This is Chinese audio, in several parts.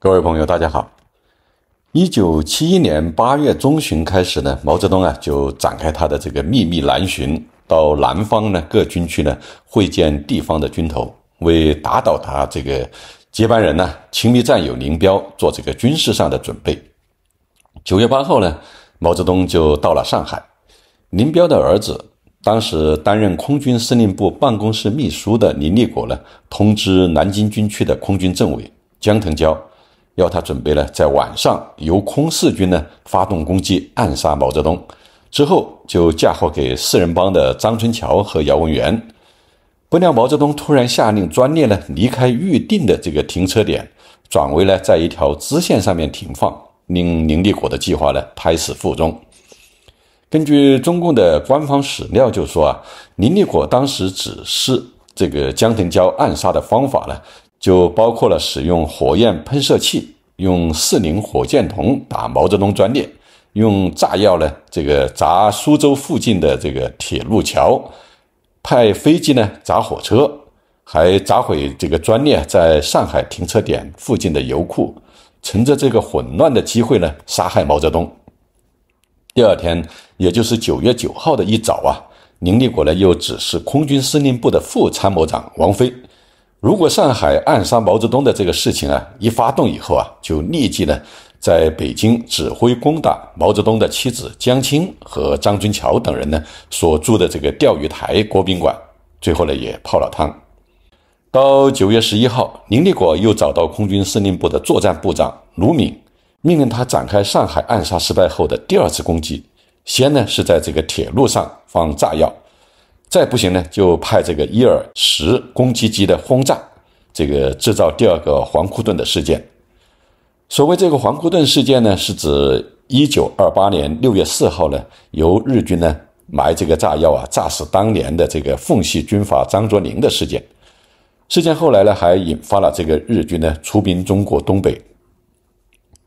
各位朋友，大家好。一九七一年八月中旬开始呢，毛泽东啊就展开他的这个秘密南巡，到南方呢各军区呢会见地方的军头，为打倒他这个接班人呢亲密战友林彪做这个军事上的准备。九月八号呢，毛泽东就到了上海。林彪的儿子当时担任空军司令部办公室秘书的林立果呢，通知南京军区的空军政委江腾蛟。要他准备呢，在晚上由空四军呢发动攻击，暗杀毛泽东，之后就嫁祸给四人帮的张春桥和姚文元。不料毛泽东突然下令专列呢离开预定的这个停车点，转为呢在一条支线上面停放，令林立果的计划呢胎死腹中。根据中共的官方史料就说啊，林立果当时指示这个江腾蛟暗杀的方法呢，就包括了使用火焰喷射器。用四零火箭筒打毛泽东专列，用炸药呢这个炸苏州附近的这个铁路桥，派飞机呢砸火车，还砸毁这个专列在上海停车点附近的油库，乘着这个混乱的机会呢杀害毛泽东。第二天，也就是九月九号的一早啊，林立国呢又指示空军司令部的副参谋长王飞。如果上海暗杀毛泽东的这个事情啊一发动以后啊，就立即呢在北京指挥攻打毛泽东的妻子江青和张君桥等人呢所住的这个钓鱼台国宾馆，最后呢也泡了汤。到九月十一号，林立国又找到空军司令部的作战部长卢敏，命令他展开上海暗杀失败后的第二次攻击，先呢是在这个铁路上放炸药。再不行呢，就派这个伊尔十攻击机的轰炸，这个制造第二个黄库顿的事件。所谓这个黄库顿事件呢，是指一九二八年六月四号呢，由日军呢埋这个炸药啊，炸死当年的这个奉系军阀张作霖的事件。事件后来呢，还引发了这个日军呢出兵中国东北。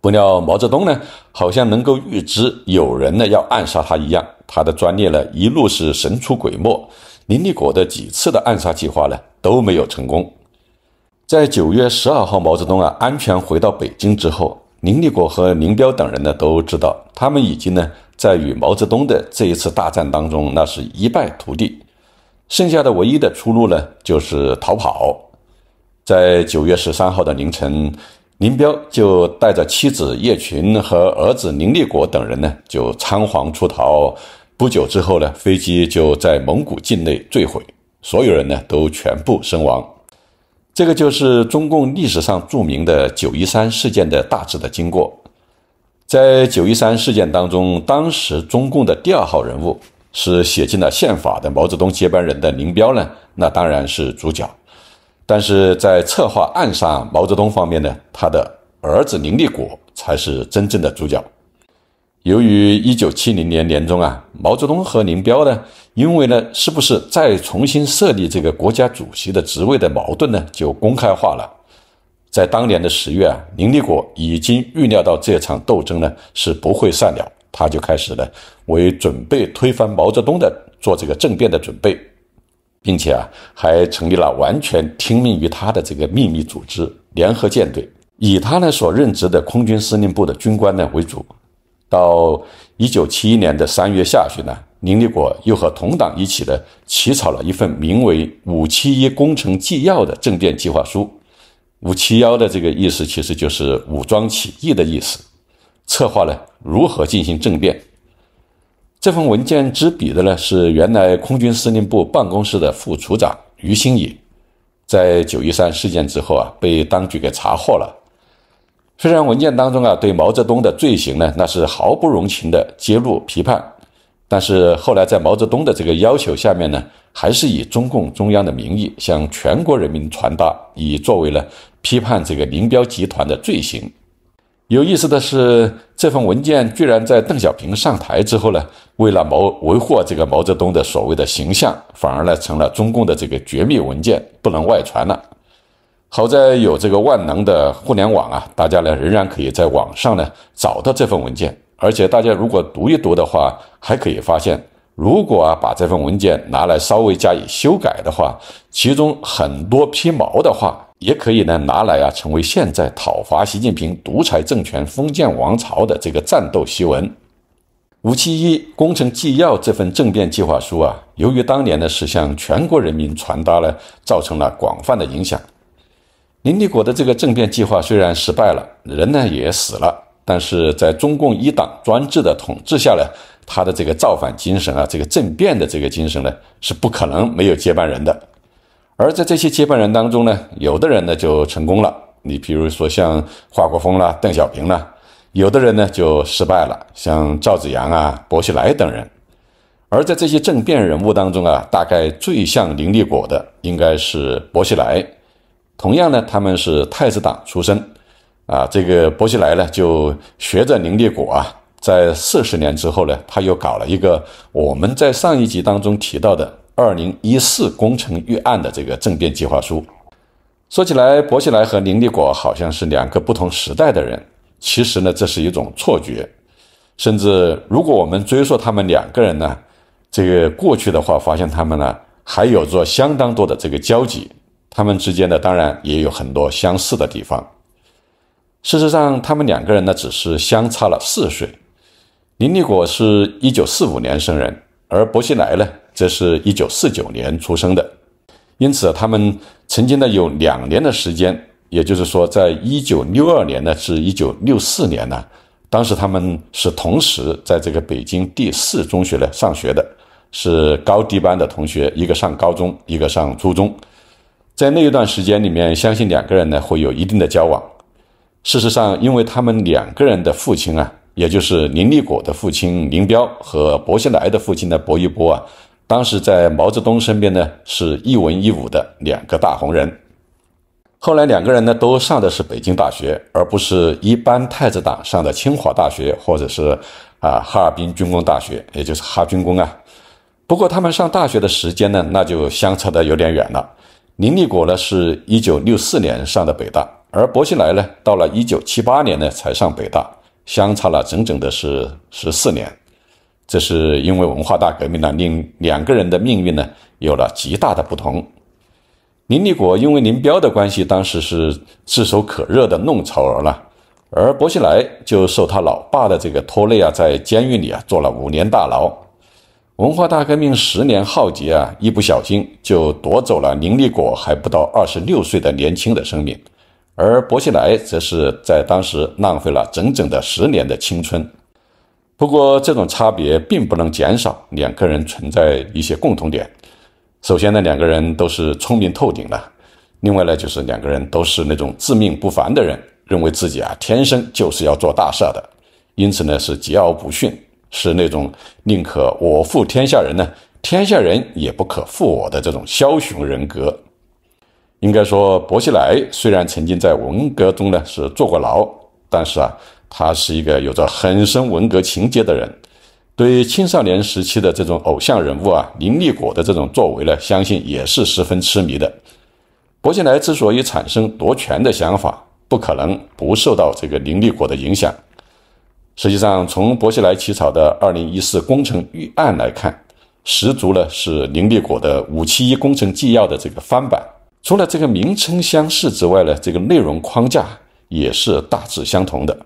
不料毛泽东呢，好像能够预知有人呢要暗杀他一样，他的专列呢一路是神出鬼没，林立国的几次的暗杀计划呢都没有成功。在九月十二号，毛泽东啊安全回到北京之后，林立国和林彪等人呢都知道，他们已经呢在与毛泽东的这一次大战当中，那是一败涂地，剩下的唯一的出路呢就是逃跑。在九月十三号的凌晨。林彪就带着妻子叶群和儿子林立国等人呢，就仓皇出逃。不久之后呢，飞机就在蒙古境内坠毁，所有人呢都全部身亡。这个就是中共历史上著名的“九一三”事件的大致的经过。在“九一三”事件当中，当时中共的第二号人物是写进了宪法的毛泽东接班人的林彪呢，那当然是主角。但是在策划暗杀毛泽东方面呢，他的儿子林立国才是真正的主角。由于一九七零年年中啊，毛泽东和林彪呢，因为呢是不是再重新设立这个国家主席的职位的矛盾呢，就公开化了。在当年的十月啊，林立国已经预料到这场斗争呢是不会善了，他就开始呢为准备推翻毛泽东的做这个政变的准备。并且啊，还成立了完全听命于他的这个秘密组织——联合舰队，以他呢所任职的空军司令部的军官呢为主。到一九七一年的三月下旬呢，林立国又和同党一起呢起草了一份名为《五七一工程纪要》的政变计划书。五七幺的这个意思其实就是武装起义的意思，策划了如何进行政变。这份文件执笔的呢是原来空军司令部办公室的副处长于新野，在九一三事件之后啊，被当局给查获了。虽然文件当中啊，对毛泽东的罪行呢，那是毫不容情的揭露批判，但是后来在毛泽东的这个要求下面呢，还是以中共中央的名义向全国人民传达，以作为呢批判这个林彪集团的罪行。有意思的是，这份文件居然在邓小平上台之后呢，为了谋维护这个毛泽东的所谓的形象，反而呢成了中共的这个绝密文件，不能外传了。好在有这个万能的互联网啊，大家呢仍然可以在网上呢找到这份文件，而且大家如果读一读的话，还可以发现。如果啊，把这份文件拿来稍微加以修改的话，其中很多披毛的话，也可以呢拿来啊，成为现在讨伐习近平独裁政权封建王朝的这个战斗檄文。五七一工程纪要这份政变计划书啊，由于当年呢是向全国人民传达了，造成了广泛的影响。林立国的这个政变计划虽然失败了，人呢也死了，但是在中共一党专制的统治下呢。他的这个造反精神啊，这个政变的这个精神呢，是不可能没有接班人的。而在这些接班人当中呢，有的人呢就成功了，你比如说像华国锋啦、邓小平啦；有的人呢就失败了，像赵紫阳啊、薄熙来等人。而在这些政变人物当中啊，大概最像林立果的应该是薄熙来。同样呢，他们是太子党出身，啊，这个薄熙来呢就学着林立果啊。在四十年之后呢，他又搞了一个我们在上一集当中提到的二零一四工程预案的这个政变计划书。说起来，薄熙来和林立果好像是两个不同时代的人，其实呢，这是一种错觉。甚至如果我们追溯他们两个人呢，这个过去的话，发现他们呢还有着相当多的这个交集。他们之间呢，当然也有很多相似的地方。事实上，他们两个人呢，只是相差了四岁。林立果是一九四五年生人，而薄熙来呢，则是一九四九年出生的，因此他们曾经呢有两年的时间，也就是说，在一九六二年呢至一九六四年呢，当时他们是同时在这个北京第四中学呢上学的，是高低班的同学，一个上高中，一个上初中，在那一段时间里面，相信两个人呢会有一定的交往。事实上，因为他们两个人的父亲啊。也就是林立果的父亲林彪和薄熙来的父亲呢薄一波啊，当时在毛泽东身边呢是一文一武的两个大红人。后来两个人呢都上的是北京大学，而不是一般太子党上的清华大学或者是啊哈尔滨军工大学，也就是哈军工啊。不过他们上大学的时间呢那就相差的有点远了。林立果呢是一九六四年上的北大，而薄熙来呢到了一九七八年呢才上北大。相差了整整的是十四年，这是因为文化大革命呢，令两个人的命运呢有了极大的不同。林立国因为林彪的关系，当时是炙手可热的弄潮儿了，而薄熙来就受他老爸的这个拖累啊，在监狱里啊坐了五年大牢。文化大革命十年浩劫啊，一不小心就夺走了林立国还不到二十六岁的年轻的生命。而薄熙来则是在当时浪费了整整的十年的青春。不过，这种差别并不能减少两个人存在一些共同点。首先呢，两个人都是聪明透顶的；另外呢，就是两个人都是那种自命不凡的人，认为自己啊天生就是要做大事的，因此呢是桀骜不驯，是那种宁可我负天下人呢，天下人也不可负我的这种枭雄人格。应该说，薄熙来虽然曾经在文革中呢是坐过牢，但是啊，他是一个有着很深文革情结的人，对青少年时期的这种偶像人物啊，林立果的这种作为呢，相信也是十分痴迷的。薄熙来之所以产生夺权的想法，不可能不受到这个林立果的影响。实际上，从薄熙来起草的二零一四工程预案来看，十足呢是林立果的“五七一”工程纪要的这个翻版。除了这个名称相似之外呢，这个内容框架也是大致相同的。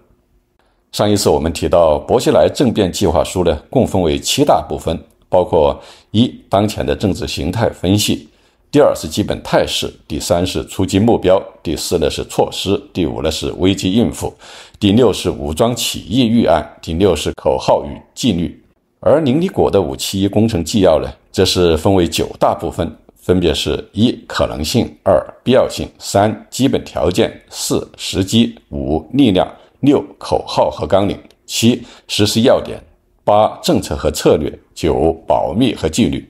上一次我们提到薄熙来政变计划书呢，共分为七大部分，包括一当前的政治形态分析，第二是基本态势，第三是出击目标，第四呢是措施，第五呢是危机应付，第六是武装起义预案，第六是口号与纪律。而林立果的五七工程纪要呢，则是分为九大部分。分别是一可能性，二必要性，三基本条件，四时机，五力量，六口号和纲领，七实施要点，八政策和策略，九保密和纪律。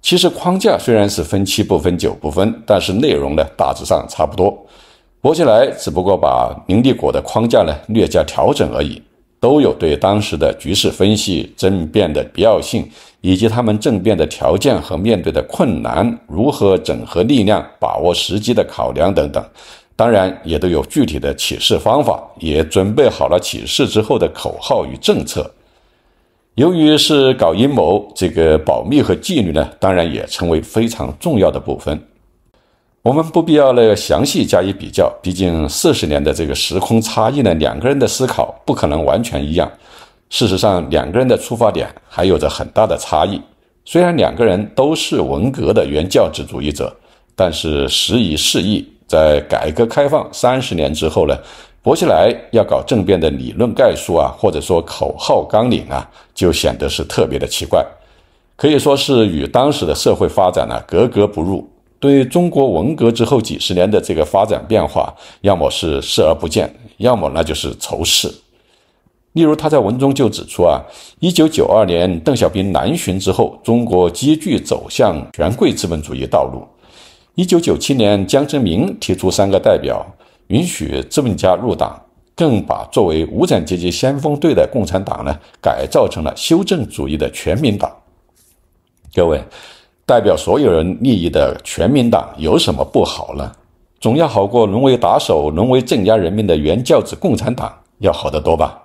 其实框架虽然是分七不分九不分，但是内容呢大致上差不多。薄熙来只不过把明帝果的框架呢略加调整而已，都有对当时的局势分析政变的必要性。以及他们政变的条件和面对的困难，如何整合力量、把握时机的考量等等，当然也都有具体的启示方法，也准备好了启示之后的口号与政策。由于是搞阴谋，这个保密和纪律呢，当然也成为非常重要的部分。我们不必要呢详细加以比较，毕竟四十年的这个时空差异呢，两个人的思考不可能完全一样。事实上，两个人的出发点还有着很大的差异。虽然两个人都是文革的原教旨主义者，但是时移世易，在改革开放三十年之后呢，薄熙来要搞政变的理论概述啊，或者说口号纲领啊，就显得是特别的奇怪，可以说是与当时的社会发展呢格格不入。对中国文革之后几十年的这个发展变化，要么是视而不见，要么那就是仇视。例如，他在文中就指出啊，一九九二年邓小平南巡之后，中国急剧走向权贵资本主义道路。一九九七年，江泽民提出“三个代表”，允许资本家入党，更把作为无产阶级先锋队的共产党呢，改造成了修正主义的全民党。各位，代表所有人利益的全民党有什么不好呢？总要好过沦为打手、沦为镇压人民的原教旨共产党，要好得多吧？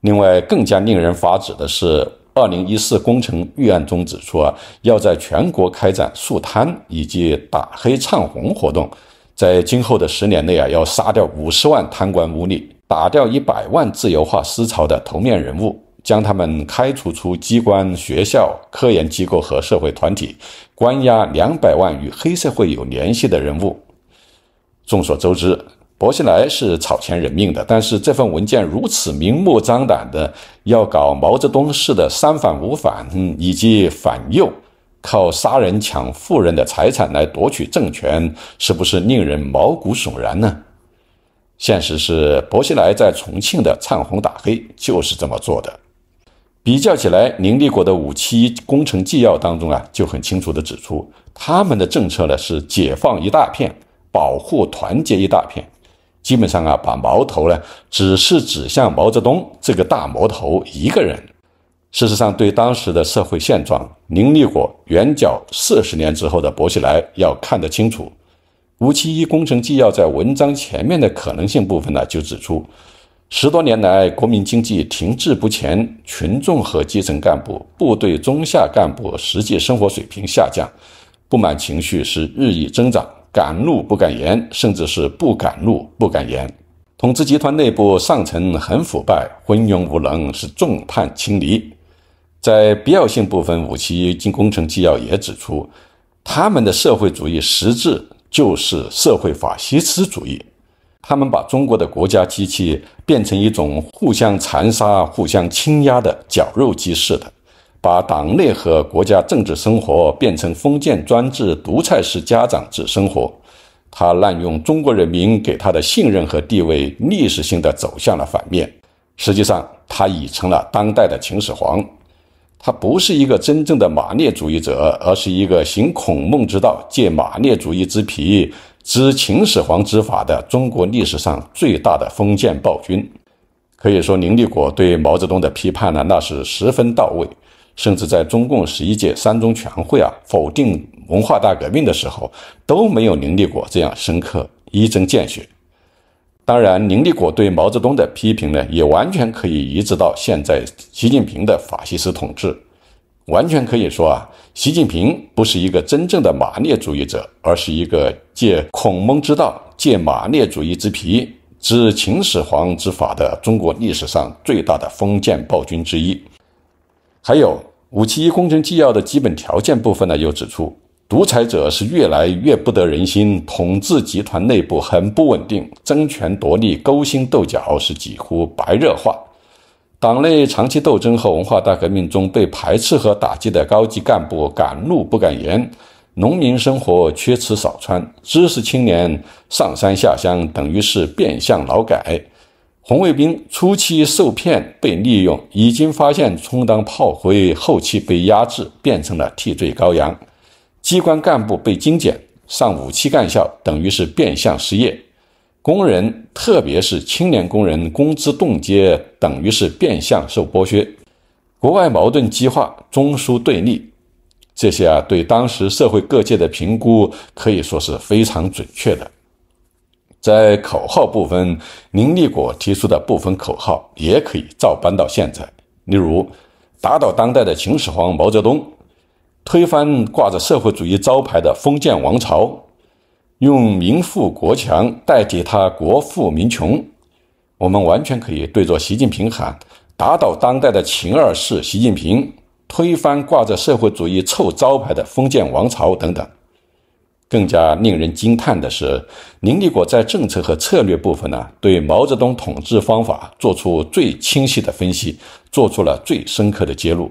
另外，更加令人发指的是，二零一四工程预案中指出啊，要在全国开展肃贪以及打黑唱红活动，在今后的十年内啊，要杀掉五十万贪官污吏，打掉一百万自由化思潮的头面人物，将他们开除出机关、学校、科研机构和社会团体，关押两百万与黑社会有联系的人物。众所周知。薄熙来是草菅人命的，但是这份文件如此明目张胆的要搞毛泽东式的三反五反以及反右，靠杀人抢富人的财产来夺取政权，是不是令人毛骨悚然呢？现实是，薄熙来在重庆的唱红打黑就是这么做的。比较起来，林立国的五七工程纪要当中啊，就很清楚的指出，他们的政策呢是解放一大片，保护团结一大片。基本上啊，把矛头呢，只是指向毛泽东这个大魔头一个人。事实上，对当时的社会现状，林立果、圆角四十年之后的薄熙来要看得清楚。五七一《工程纪要》在文章前面的可能性部分呢，就指出，十多年来国民经济停滞不前，群众和基层干部、部队中下干部实际生活水平下降，不满情绪是日益增长。敢怒不敢言，甚至是不敢怒不敢言。统治集团内部上层很腐败、昏庸无能，是众叛亲离。在必要性部分，《武器工程纪要》也指出，他们的社会主义实质就是社会法西斯主义。他们把中国的国家机器变成一种互相残杀、互相倾压的绞肉机似的。把党内和国家政治生活变成封建专制独裁式家长制生活，他滥用中国人民给他的信任和地位，历史性的走向了反面。实际上，他已成了当代的秦始皇。他不是一个真正的马列主义者，而是一个行孔孟之道、借马列主义之皮、知秦始皇之法的中国历史上最大的封建暴君。可以说，林立国对毛泽东的批判呢，那是十分到位。甚至在中共十一届三中全会啊否定文化大革命的时候，都没有林立果这样深刻一针见血。当然，林立果对毛泽东的批评呢，也完全可以移植到现在习近平的法西斯统治。完全可以说啊，习近平不是一个真正的马列主义者，而是一个借孔孟之道、借马列主义之皮、之秦始皇之法的中国历史上最大的封建暴君之一。还有。五七一工程纪要的基本条件部分呢，又指出，独裁者是越来越不得人心，统治集团内部很不稳定，争权夺利、勾心斗角是几乎白热化。党内长期斗争和文化大革命中被排斥和打击的高级干部，敢怒不敢言；农民生活缺吃少穿，知识青年上山下乡等于是变相劳改。红卫兵初期受骗被利用，已经发现充当炮灰；后期被压制，变成了替罪羔羊。机关干部被精简，上五七干校等于是变相失业。工人，特别是青年工人工资冻结，等于是变相受剥削。国外矛盾激化，中苏对立，这些啊，对当时社会各界的评估可以说是非常准确的。在口号部分，林立国提出的部分口号也可以照搬到现在。例如，打倒当代的秦始皇毛泽东，推翻挂着社会主义招牌的封建王朝，用民富国强代替他国富民穷。我们完全可以对着习近平喊：打倒当代的秦二世习近平，推翻挂着社会主义臭招牌的封建王朝等等。更加令人惊叹的是，林立国在政策和策略部分呢，对毛泽东统治方法做出最清晰的分析，做出了最深刻的揭露。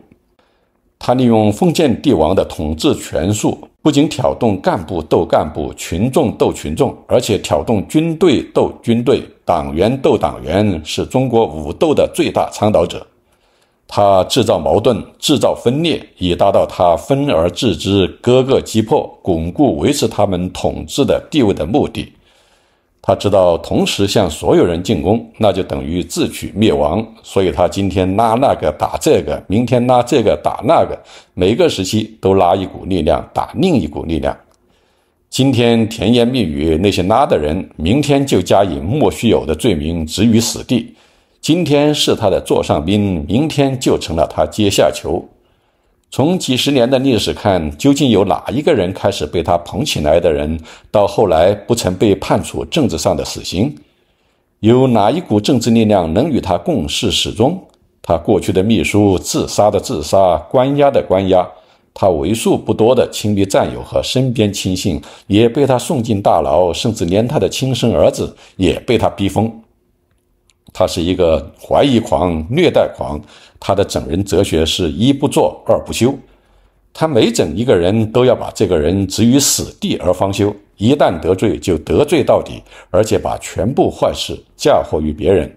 他利用封建帝王的统治权术，不仅挑动干部斗干部、群众斗群众，而且挑动军队斗军队、党员斗党员，是中国武斗的最大倡导者。他制造矛盾，制造分裂，以达到他分而治之、各个击破、巩固维持他们统治的地位的目的。他知道同时向所有人进攻，那就等于自取灭亡。所以他今天拉那个打这个，明天拉这个打那个，每个时期都拉一股力量打另一股力量。今天甜言蜜语，那些拉的人，明天就加以莫须有的罪名，置于死地。今天是他的座上宾，明天就成了他阶下囚。从几十年的历史看，究竟有哪一个人开始被他捧起来的人，到后来不曾被判处政治上的死刑？有哪一股政治力量能与他共事始终？他过去的秘书自杀的自杀，关押的关押。他为数不多的亲密战友和身边亲信也被他送进大牢，甚至连他的亲生儿子也被他逼疯。他是一个怀疑狂、虐待狂，他的整人哲学是一不做二不休。他每整一个人都要把这个人置于死地而方休，一旦得罪就得罪到底，而且把全部坏事嫁祸于别人。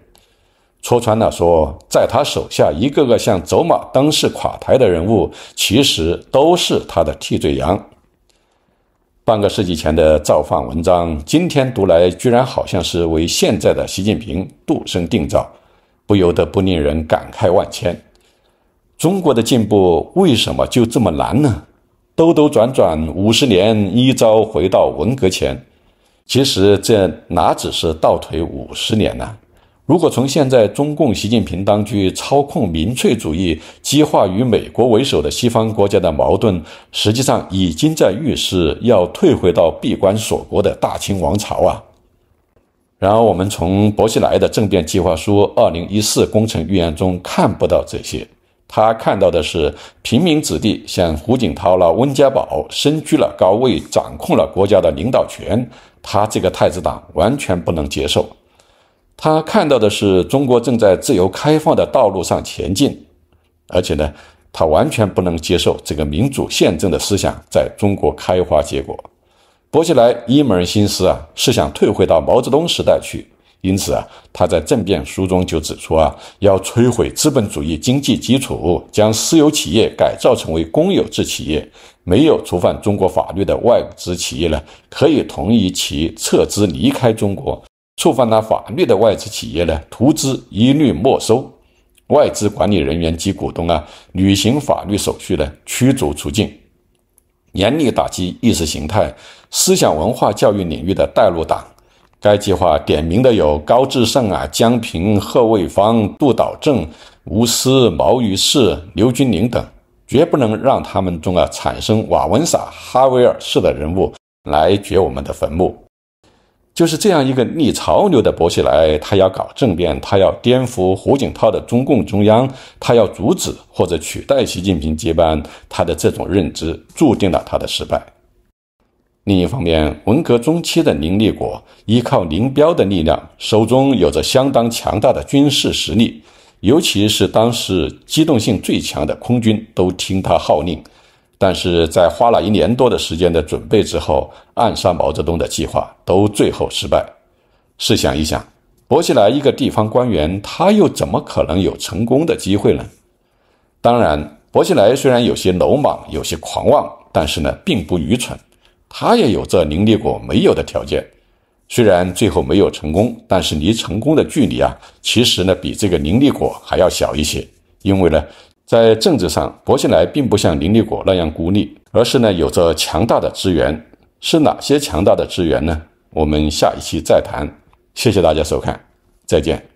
戳穿了说，在他手下一个个像走马灯似垮台的人物，其实都是他的替罪羊。半个世纪前的造反文章，今天读来居然好像是为现在的习近平度身定造，不由得不令人感慨万千。中国的进步为什么就这么难呢？兜兜转转五十年，一朝回到文革前，其实这哪只是倒退五十年呢？如果从现在中共习近平当局操控民粹主义激化与美国为首的西方国家的矛盾，实际上已经在预示要退回到闭关锁国的大清王朝啊！然而，我们从薄熙来的政变计划书《二零一四工程预案》中看不到这些，他看到的是平民子弟像胡锦涛了、温家宝身居了高位，掌控了国家的领导权，他这个太子党完全不能接受。他看到的是中国正在自由开放的道路上前进，而且呢，他完全不能接受这个民主宪政的思想在中国开花结果。薄熙来一门心思啊，是想退回到毛泽东时代去，因此啊，他在政变书中就指出啊，要摧毁资本主义经济基础，将私有企业改造成为公有制企业。没有触犯中国法律的外资企业呢，可以同意其撤资离开中国。触犯了法律的外资企业呢，投资一律没收；外资管理人员及股东啊，履行法律手续呢，驱逐出境。严厉打击意识形态、思想文化教育领域的带路党。该计划点名的有高志胜啊、江平、贺卫方、杜导正、吴思、毛于士、刘君林等，绝不能让他们中啊产生瓦文萨、哈维尔式的人物来掘我们的坟墓。就是这样一个逆潮流的薄熙来，他要搞政变，他要颠覆胡锦涛的中共中央，他要阻止或者取代习近平接班，他的这种认知注定了他的失败。另一方面，文革中期的林立国依靠林彪的力量，手中有着相当强大的军事实力，尤其是当时机动性最强的空军都听他号令。但是在花了一年多的时间的准备之后，暗杀毛泽东的计划都最后失败。试想一想，薄熙来一个地方官员，他又怎么可能有成功的机会呢？当然，薄熙来虽然有些鲁莽，有些狂妄，但是呢，并不愚蠢。他也有着林立果没有的条件。虽然最后没有成功，但是离成功的距离啊，其实呢，比这个林立果还要小一些，因为呢。在政治上，薄熙来并不像林立果那样孤立，而是呢有着强大的资源。是哪些强大的资源呢？我们下一期再谈。谢谢大家收看，再见。